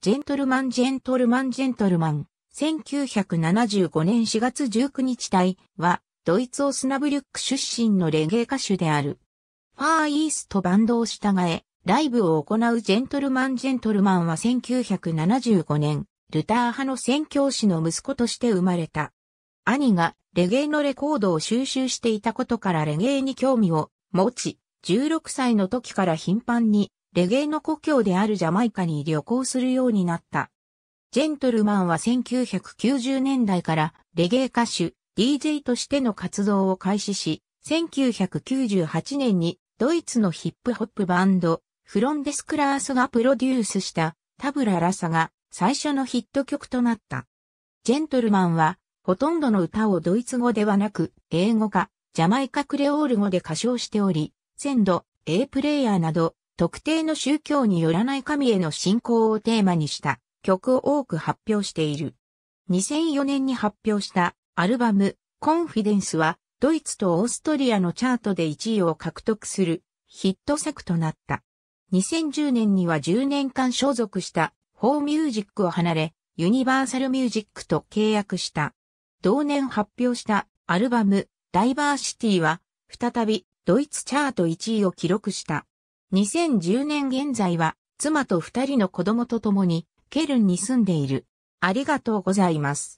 ジェントルマンジェントルマンジェントルマン、1975年4月19日隊は、ドイツオスナブリュック出身のレゲエ歌手である。ファーイーストバンドを従え、ライブを行うジェントルマン・ジェントルマンは1975年、ルター派の宣教師の息子として生まれた。兄がレゲエのレコードを収集していたことからレゲエに興味を持ち、16歳の時から頻繁にレゲエの故郷であるジャマイカに旅行するようになった。ジェントルマンは1990年代からレゲエ歌手、DJ としての活動を開始し、1998年にドイツのヒップホップバンド、フロンデスクラースがプロデュースしたタブララサが最初のヒット曲となった。ジェントルマンはほとんどの歌をドイツ語ではなく英語かジャマイカクレオール語で歌唱しており、センド、A プレイヤーなど特定の宗教によらない神への信仰をテーマにした曲を多く発表している。2004年に発表したアルバムコンフィデンスはドイツとオーストリアのチャートで1位を獲得するヒット作となった。2010年には10年間所属したホーミュージックを離れ、ユニバーサルミュージックと契約した。同年発表したアルバムダイバーシティは再びドイツチャート1位を記録した。2010年現在は、妻と二人の子供と共に、ケルンに住んでいる。ありがとうございます。